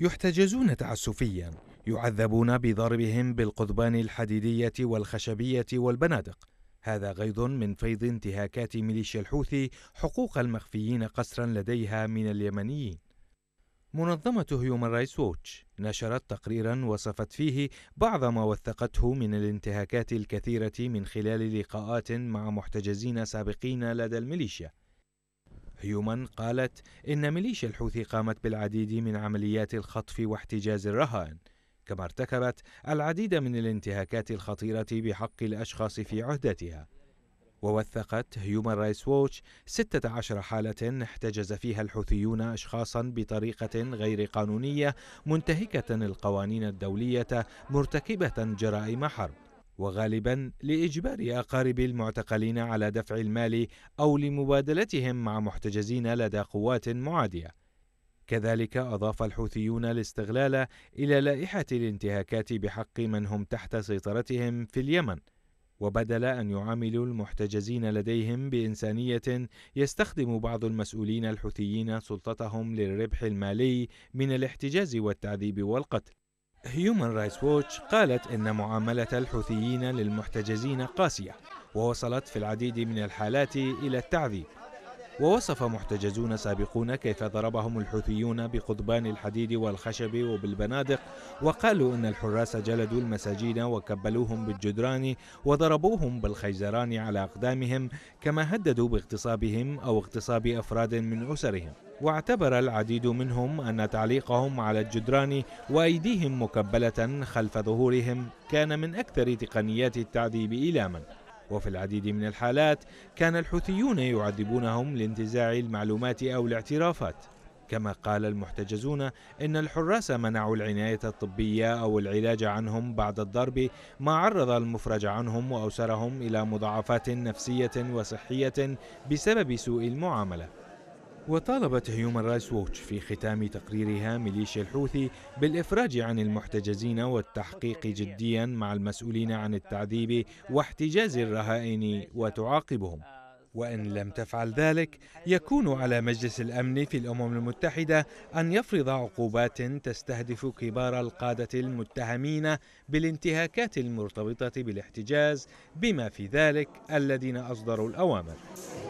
يحتجزون تعسفيا يعذبون بضربهم بالقضبان الحديدية والخشبية والبنادق هذا غيض من فيض انتهاكات ميليشيا الحوثي حقوق المخفيين قسرا لديها من اليمنيين منظمة هيومن رايتس ووتش نشرت تقريرا وصفت فيه بعض ما وثقته من الانتهاكات الكثيرة من خلال لقاءات مع محتجزين سابقين لدى الميليشيا هيومن قالت إن ميليشيا الحوثي قامت بالعديد من عمليات الخطف واحتجاز الرهائن كما ارتكبت العديد من الانتهاكات الخطيرة بحق الأشخاص في عهدتها ووثقت هيومان رايس ووتش 16 حالة احتجز فيها الحوثيون أشخاصا بطريقة غير قانونية منتهكة القوانين الدولية مرتكبة جرائم حرب وغالبا لإجبار أقارب المعتقلين على دفع المال أو لمبادلتهم مع محتجزين لدى قوات معادية. كذلك أضاف الحوثيون الاستغلال إلى لائحة الانتهاكات بحق من هم تحت سيطرتهم في اليمن. وبدل أن يعاملوا المحتجزين لديهم بإنسانية يستخدم بعض المسؤولين الحوثيين سلطتهم للربح المالي من الاحتجاز والتعذيب والقتل هيومن رايتس ووتش قالت إن معاملة الحوثيين للمحتجزين قاسية ووصلت في العديد من الحالات إلى التعذيب ووصف محتجزون سابقون كيف ضربهم الحوثيون بقضبان الحديد والخشب وبالبنادق وقالوا ان الحراس جلدوا المساجين وكبلوهم بالجدران وضربوهم بالخيزران على اقدامهم كما هددوا باغتصابهم او اغتصاب افراد من اسرهم واعتبر العديد منهم ان تعليقهم على الجدران وايديهم مكبله خلف ظهورهم كان من اكثر تقنيات التعذيب ايلاما وفي العديد من الحالات كان الحوثيون يعذبونهم لانتزاع المعلومات أو الاعترافات كما قال المحتجزون إن الحراس منعوا العناية الطبية أو العلاج عنهم بعد الضرب ما عرض المفرج عنهم وأوسرهم إلى مضاعفات نفسية وصحية بسبب سوء المعاملة وطالبت هيومن رايتس ووتش في ختام تقريرها ميليشيا الحوثي بالإفراج عن المحتجزين والتحقيق جديا مع المسؤولين عن التعذيب واحتجاز الرهائن وتعاقبهم وإن لم تفعل ذلك يكون على مجلس الأمن في الأمم المتحدة أن يفرض عقوبات تستهدف كبار القادة المتهمين بالانتهاكات المرتبطة بالاحتجاز بما في ذلك الذين أصدروا الأوامر